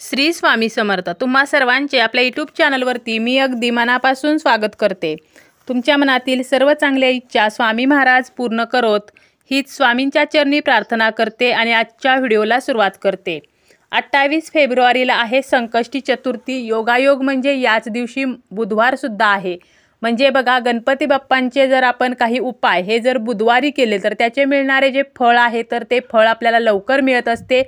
श्री स्वामी समर्थ तुम्हा सर्वांचे आपल्या यूट्यूब चॅनलवरती मी अगदी मनापासून स्वागत करते तुमच्या मनातील सर्व चांगल्या इच्छा स्वामी महाराज पूर्ण करोत हीच स्वामींच्या चरणी प्रार्थना करते आणि आजच्या व्हिडिओला सुरुवात करते अठ्ठावीस फेब्रुवारीला आहे संकष्टी चतुर्थी योगायोग म्हणजे याच दिवशी बुधवारसुद्धा आहे म्हणजे बघा गणपती बाप्पांचे जर आपण काही उपाय हे जर बुधवारी केले तर त्याचे मिळणारे जे फळ आहे तर ते फळ आपल्याला लवकर मिळत असते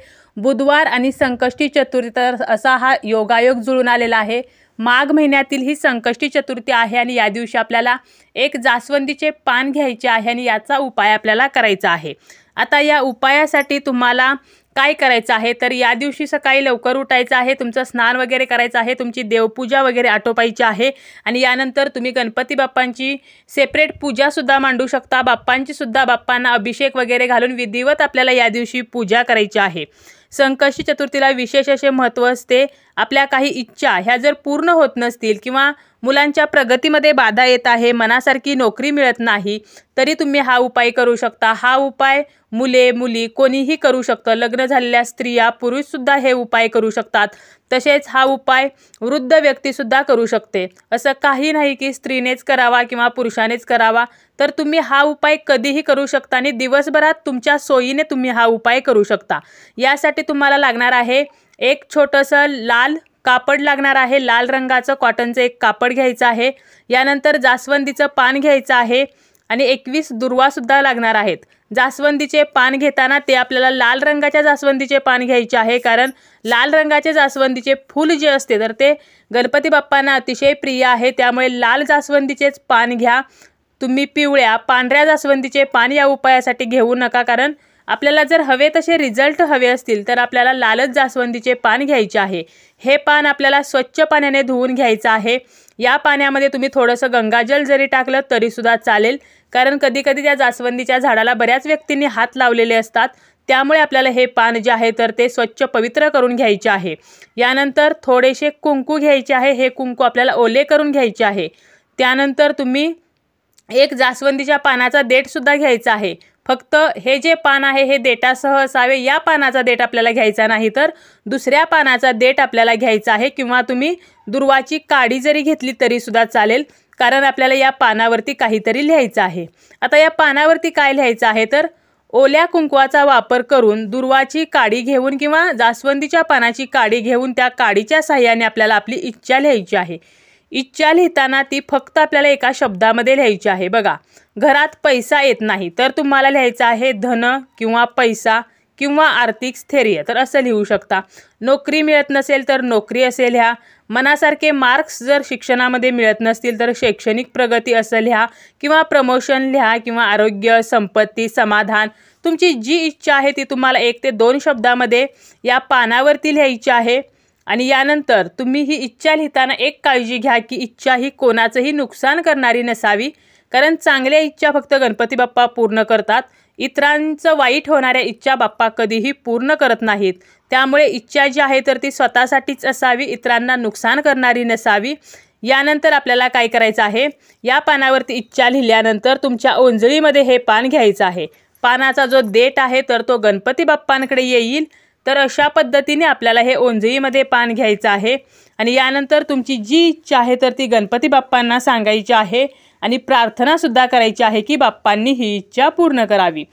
बुधवार आणि संकष्टी चतुर्थी तर असा हा योगायोग जुळून आलेला आहे माघ महिन्यातील ही संकष्टी चतुर्थी आहे आणि या दिवशी आपल्याला एक जास्वंदीचे पान घ्यायचे आहे आणि याचा उपाय आपल्याला करायचा आहे आता या उपायासाठी तुम्हाला काय करायचं आहे तर या दिवशी सकाळी लवकर उठायचं आहे तुमचं स्नान वगैरे करायचं आहे तुमची देवपूजा वगैरे आटोपायची आहे आणि यानंतर तुम्ही गणपती बाप्पांची सेपरेट पूजासुद्धा मांडू शकता बाप्पांचीसुद्धा बाप्पांना अभिषेक वगैरे घालून विधिवत आपल्याला या दिवशी पूजा करायची आहे संकष्टी चतुर्थीला विशेष असे महत्त्व असते आपल्या काही इच्छा ह्या जर पूर्ण होत नसतील किंवा मुलांच्या प्रगतीमध्ये बाधा येत आहे मनासारखी नोकरी मिळत नाही तरी तुम्ही हा उपाय करू शकता हा उपाय मुले मुली कोणीही करू शकतं लग्न झालेल्या स्त्रिया पुरुषसुद्धा हे उपाय करू शकतात तसेच हा उपाय वृद्ध व्यक्तीसुद्धा करू शकते असं काही नाही की स्त्रीनेच करावा किंवा पुरुषानेच करावा तर तुम्ही हा उपाय कधीही करू शकता आणि दिवसभरात तुमच्या सोयीने तुम्ही हा उपाय करू शकता यासाठी तुम्हाला लागणार आहे एक छोटंसं लाल कापड लागणार आहे लाल रंगाचं कॉटनचं एक कापड घ्यायचं आहे यानंतर जास्वंदीचं पान घ्यायचं आहे आणि एकवीस दुर्वासुद्धा लागणार आहेत जास्वंदीचे पान घेताना ते आपल्याला लाल रंगाच्या जास्वंदीचे पान घ्यायचे आहे कारण लाल रंगाचे जास्वंदीचे फूल जे असते तर ते गणपती बाप्पांना अतिशय प्रिय आहे त्यामुळे लाल जास्वंदीचेच पान घ्या तुम्ही पिवळ्या पांढऱ्या जास्वंदीचे पान या उपायासाठी घेऊ नका कारण आपल्याला जर हवे तसे रिझल्ट हवे असतील तर आपल्याला लालच जास्वंदीचे पान घ्यायचे आहे हे पान आपल्याला स्वच्छ पाण्याने धुवून घ्यायचं आहे या पाण्यामध्ये तुम्ही थोडंसं गंगाजल जरी टाकलं तरीसुद्धा चालेल कारण कधीकधी त्या जास्वंदीच्या झाडाला बऱ्याच व्यक्तींनी हात लावलेले असतात त्यामुळे आपल्याला हे पान जे आहे तर ते स्वच्छ पवित्र करून घ्यायचे आहे यानंतर थोडेसे कुंकू घ्यायचे आहे हे कुंकू आपल्याला ओले करून घ्यायचे आहे त्यानंतर तुम्ही एक जास्वंदीच्या पानाचा देठसुद्धा घ्यायचा आहे फक्त हे जे पान आहे हे देटासह असावे या पानाचा डेट आपल्याला घ्यायचा नाही तर दुसऱ्या पानाचा डेट आपल्याला घ्यायचा आहे किंवा तुम्ही दुर्वाची काडी जरी घेतली तरीसुद्धा चालेल कारण आपल्याला या पानावरती काहीतरी लिहायचं आहे आता या पानावरती काय लिहायचं आहे तर ओल्या कुंकवाचा वापर करून दुर्वाची काडी घेऊन किंवा जास्वंदीच्या पानाची काडी घेऊन त्या काडीच्या साह्याने आपल्याला आपली इच्छा लिहायची आहे इच्छा लिहिताना ती फक्त आपल्याला एका शब्दामध्ये लिहायची आहे बघा घरात पैसा येत नाही तर तुम्हाला लिहायचं आहे धन किंवा पैसा किंवा आर्थिक स्थैर्य तर असं लिहू शकता नोकरी मिळत नसेल तर नोकरी असे लिहा मनासारखे मार्क्स जर शिक्षणामध्ये मिळत नसतील तर शैक्षणिक प्रगती असं लिहा किंवा प्रमोशन लिहा किंवा आरोग्य संपत्ती समाधान तुमची जी इच्छा आहे ती तुम्हाला एक ते दोन शब्दामध्ये या पानावरती लिहायची आहे आणि यानंतर तुम्ही ही इच्छा लिहिताना एक काळजी घ्या की इच्छा ही कोणाचंही नुकसान करणारी नसावी कारण चांगल्या इच्छा फक्त गणपती बाप्पा पूर्ण करतात इतरांचं वाईट होणाऱ्या इच्छा बाप्पा कधीही पूर्ण करत नाहीत त्यामुळे इच्छा जी आहे तर ती स्वतःसाठीच असावी इतरांना नुकसान करणारी नसावी यानंतर आपल्याला काय करायचं आहे या पानावरती इच्छा लिहिल्यानंतर तुमच्या ओंजळीमध्ये हे पान घ्यायचं आहे पानाचा जो देट आहे तर तो गणपती बाप्पांकडे येईल तर अशा पद्धतीने आपल्याला हे ओंजळीमध्ये पान घ्यायचं आहे आणि यानंतर तुमची जी इच्छा आहे तर ती गणपती बाप्पांना सांगायची आहे आणि प्रार्थनासुद्धा करायची आहे की बाप्पांनी ही इच्छा पूर्ण करावी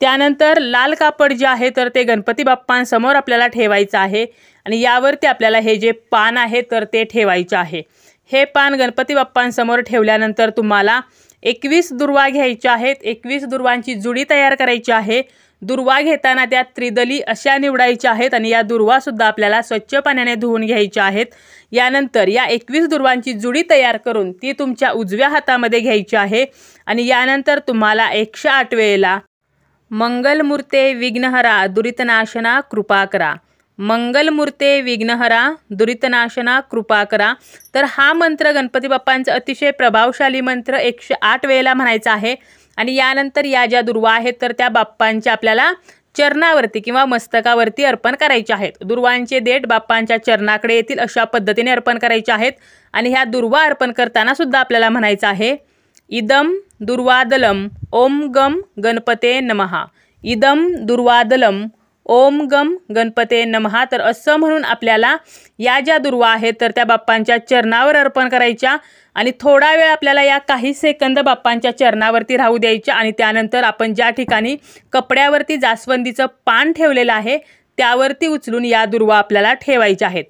त्यानंतर लाल कापड जे आहे तर ते गणपती बाप्पांसमोर आपल्याला ठेवायचं आहे आणि यावरती आपल्याला हे जे पान आहे तर ते ठेवायचे आहे हे पान गणपती बाप्पांसमोर ठेवल्यानंतर तुम्हाला एकवीस दुर्वा घ्यायच्या आहेत एकवीस दुर्वांची जुडी तयार करायची आहे दुर्वा घेताना त्या त्रिदली अशा निवडायच्या आहेत आणि या दुर्वासुद्धा आपल्याला स्वच्छ पाण्याने धुवून घ्यायच्या आहेत यानंतर या एकवीस दुर्वांची जुडी तयार करून ती तुमच्या उजव्या हातामध्ये घ्यायची आहे आणि यानंतर तुम्हाला एकशे आठ वेळेला मंगलमूर्ते विघ्नहरा दुरितनाशना कृपा करा मंगलमूर्ते विघ्नहरा दुरितनाशना कृपा करा तर हा मंत्र गणपती बाप्पांचा अतिशय प्रभावशाली मंत्र एकशे आठ वेळेला म्हणायचा आहे आणि यानंतर या ज्या दुर्वा आहेत तर त्या बाप्पांच्या आपल्याला चरणावरती किंवा मस्तकावरती अर्पण करायचे आहेत दुर्वांचे देठ बाप्पांच्या चरणाकडे येतील अशा पद्धतीने अर्पण करायचे आहेत आणि ह्या दुर्वा अर्पण करताना सुद्धा आपल्याला म्हणायचं आहे इदम दुर्वादलम ओम गम गणपते नमहा इदम दुर्वादलम ओम गम गणपते नमहा तर असं म्हणून आपल्याला या ज्या दुर्वा आहेत तर त्या बाप्पांच्या चरणावर अर्पण करायच्या आणि थोडा वेळ आपल्याला या काही सेकंद बाप्पांच्या चरणावरती राहू द्यायच्या आणि त्यानंतर आपण ज्या ठिकाणी कपड्यावरती जास्वंदीचं पान ठेवलेलं आहे त्यावरती उचलून या दुर्वा आपल्याला ठेवायच्या आहेत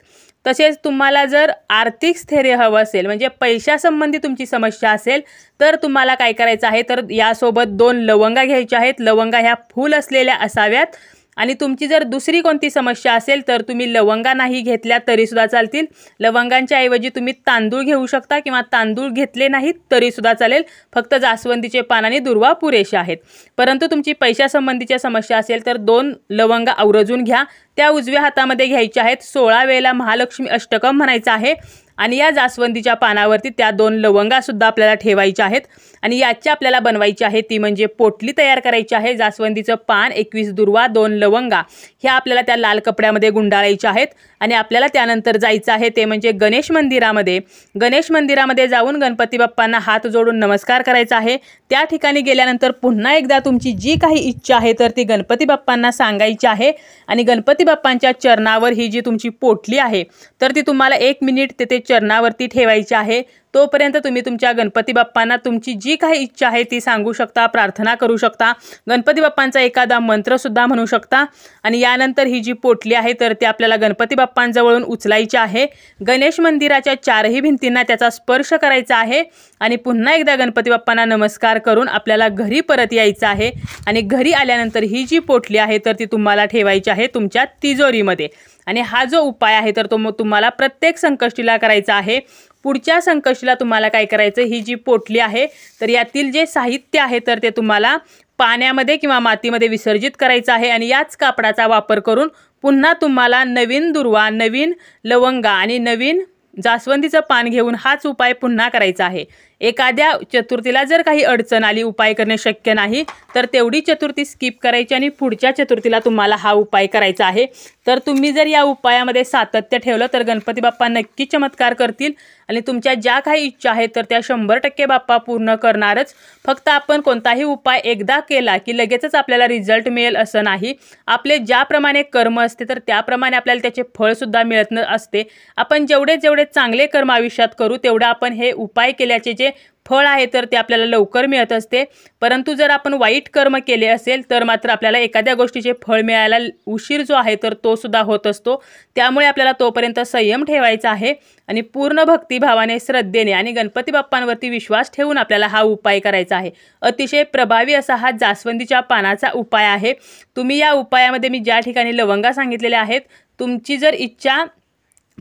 तसेच तुम्हाला जर आर्थिक स्थैर्य हवं असेल म्हणजे पैशासंबंधी तुमची समस्या असेल तर तुम्हाला काय करायचं आहे तर यासोबत दोन लवंगा घ्यायच्या आहेत लवंगा ह्या फूल असलेल्या असाव्यात आणि तुमची जर दुसरी कोणती समस्या असेल तर तुम्ही लवंगा नाही घेतल्या तरीसुद्धा चालतील लवंगांच्या ऐवजी तुम्ही तांदूळ घेऊ शकता किंवा तांदूळ घेतले नाहीत तरीसुद्धा चालेल फक्त जास्वंदीचे पान आणि दुर्वा पुरेशा आहेत परंतु तुमची पैशासंबंधीच्या समस्या असेल तर दोन लवंगा आवरजून घ्या त्या उजव्या हातामध्ये घ्यायच्या आहेत सोळा वेळेला महालक्ष्मी अष्टकम म्हणायचं आहे आणि या जास्वंदीच्या पानावरती त्या दोन लवंगासुद्धा आपल्याला ठेवायच्या आहेत आणि याच्या आपल्याला बनवायची आहे ती म्हणजे पोटली तयार करायची आहे जास्वंदीचं पान एकवीस दुर्वा दोन लवंगा ह्या आपल्याला त्या लाल कपड्यामध्ये गुंडाळायच्या आहेत आणि आपल्याला त्यानंतर जायचं आहे ते म्हणजे गणेश मंदिरामध्ये गणेश मंदिरामध्ये जाऊन गणपती बाप्पांना हात जोडून नमस्कार करायचा आहे त्या ठिकाणी गेल्यानंतर पुन्हा एकदा तुमची जी काही इच्छा आहे तर ती गणपती बाप्पांना सांगायची आहे आणि गणपती बाप्पांच्या चरणावर ही जी तुमची पोटली आहे तर ती तुम्हाला एक मिनिट तेथे चरणावरती ठेवायची आहे तोपर्यंत तुम्ही तुमच्या गणपती बाप्पांना तुमची जी काही इच्छा आहे ती सांगू शकता प्रार्थना करू शकता गणपती बाप्पांचा एखादा मंत्रसुद्धा म्हणू शकता आणि यानंतर ही जी पोटली आहे तर ती आपल्याला गणपती बाप्पांजवळून उचलायची आहे गणेश मंदिराच्या चारही भिंतींना त्याचा स्पर्श करायचा आहे आणि पुन्हा एकदा गणपती बाप्पांना नमस्कार करून आपल्याला घरी परत यायचं आहे आणि घरी आल्यानंतर ही जी पोटली आहे तर ती तुम्हाला ठेवायची आहे तुमच्या तिजोरीमध्ये आणि हा जो उपाय आहे तर तो मग तुम्हाला प्रत्येक संकष्टीला करायचा आहे पुढच्या संकष्टीला तुम्हाला काय करायचं ही जी पोटली आहे तर यातील जे साहित्य आहे तर ते तुम्हाला पाण्यामध्ये किंवा मातीमध्ये विसर्जित करायचं आहे आणि याच कापडाचा वापर करून पुन्हा तुम्हाला नवीन दुर्वा नवीन लवंगा आणि नवीन जास्वंदीचं पान घेऊन हाच उपाय पुन्हा करायचा आहे एखाद्या चतुर्थीला जर काही अडचण आली उपाय करणे शक्य नाही तर तेवढी चतुर्थी स्किप करायची आणि पुढच्या चतुर्थीला तुम्हाला हा उपाय करायचा आहे तर तुम्ही जर या उपायामध्ये सातत्य ठेवलं तर गणपती बाप्पा नक्की चमत्कार करतील आणि तुमच्या ज्या काही इच्छा आहेत तर त्या शंभर टक्के बाप्पा पूर्ण करणारच फक्त आपण कोणताही उपाय एकदा केला की लगेचच आपल्याला रिझल्ट मिळेल असं नाही आपले ज्याप्रमाणे कर्म असते तर त्याप्रमाणे आपल्याला त्याचे फळसुद्धा मिळत न असते आपण जेवढे जेवढे चांगले कर्म आयुष्यात करू तेवढं आपण हे उपाय केल्याचे जे फळ आहे तर ते आपल्याला लवकर मिळत असते परंतु जर आपण वाईट कर्म केले असेल तर मात्र आपल्याला एखाद्या गोष्टीचे फळ मिळायला उशीर जो आहे तर तो सुद्धा होत असतो त्यामुळे आपल्याला तोपर्यंत संयम ठेवायचा आहे आणि पूर्ण भक्तिभावाने श्रद्धेने आणि गणपती बाप्पांवरती विश्वास ठेवून आपल्याला हा उपाय करायचा आहे अतिशय प्रभावी असा हा जास्वंदीच्या पानाचा उपाय आहे तुम्ही या उपायामध्ये मी ज्या ठिकाणी लवंगा सांगितलेल्या आहेत तुमची जर इच्छा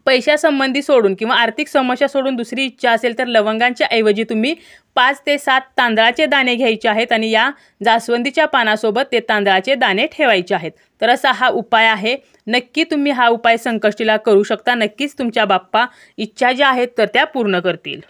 पैशासंबंधी सोडून किंवा आर्थिक समस्या सोडून दुसरी इच्छा असेल तर लवंगांच्या ऐवजी तुम्ही पाच ते सात तांदळाचे दाणे घ्यायचे आहेत आणि या जास्वंदीच्या पानासोबत ते तांदळाचे दाणे ठेवायचे आहेत तर असा हा उपाय आहे नक्की तुम्ही हा उपाय संकष्टीला करू शकता नक्कीच तुमच्या बाप्पा इच्छा ज्या आहेत तर त्या पूर्ण करतील